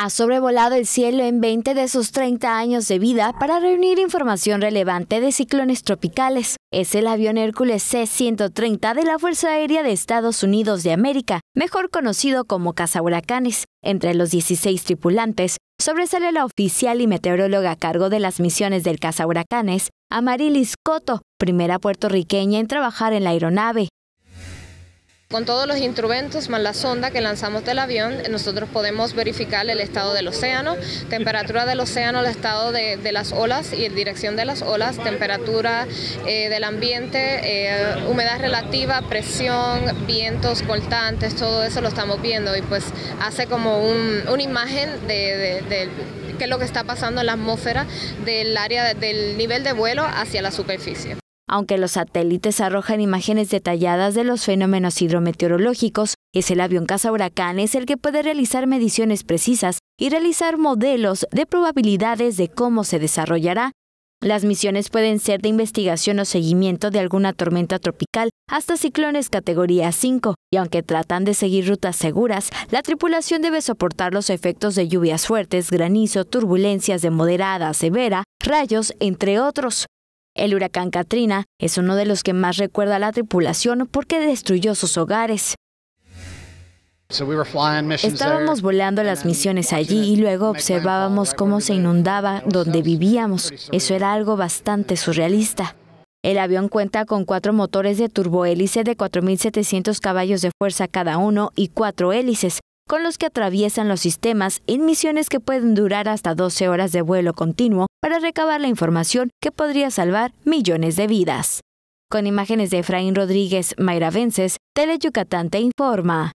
ha sobrevolado el cielo en 20 de sus 30 años de vida para reunir información relevante de ciclones tropicales. Es el avión Hércules C-130 de la Fuerza Aérea de Estados Unidos de América, mejor conocido como Huracanes. Entre los 16 tripulantes, sobresale la oficial y meteoróloga a cargo de las misiones del Huracanes, Amarilis Coto, primera puertorriqueña en trabajar en la aeronave. Con todos los instrumentos, más la sonda que lanzamos del avión, nosotros podemos verificar el estado del océano, temperatura del océano, el estado de, las olas y dirección de las olas, temperatura eh, del ambiente, eh, humedad relativa, presión, vientos cortantes, todo eso lo estamos viendo y pues hace como una imagen de, de qué es lo que está pasando en la atmósfera del área del nivel de vuelo hacia la superficie. Aunque los satélites arrojan imágenes detalladas de los fenómenos hidrometeorológicos, es el avión caza huracanes el que puede realizar mediciones precisas y realizar modelos de probabilidades de cómo se desarrollará. Las misiones pueden ser de investigación o seguimiento de alguna tormenta tropical hasta ciclones categoría 5, y aunque tratan de seguir rutas seguras, la tripulación debe soportar los efectos de lluvias fuertes, granizo, turbulencias de moderada a severa, rayos, entre otros. El huracán Katrina es uno de los que más recuerda a la tripulación porque destruyó sus hogares. Estábamos volando las misiones allí y luego observábamos cómo se inundaba donde vivíamos. Eso era algo bastante surrealista. El avión cuenta con cuatro motores de turbohélice de 4.700 caballos de fuerza cada uno y cuatro hélices, con los que atraviesan los sistemas en misiones que pueden durar hasta 12 horas de vuelo continuo para recabar la información que podría salvar millones de vidas. Con imágenes de Efraín Rodríguez Mayra Vences, Tele te informa.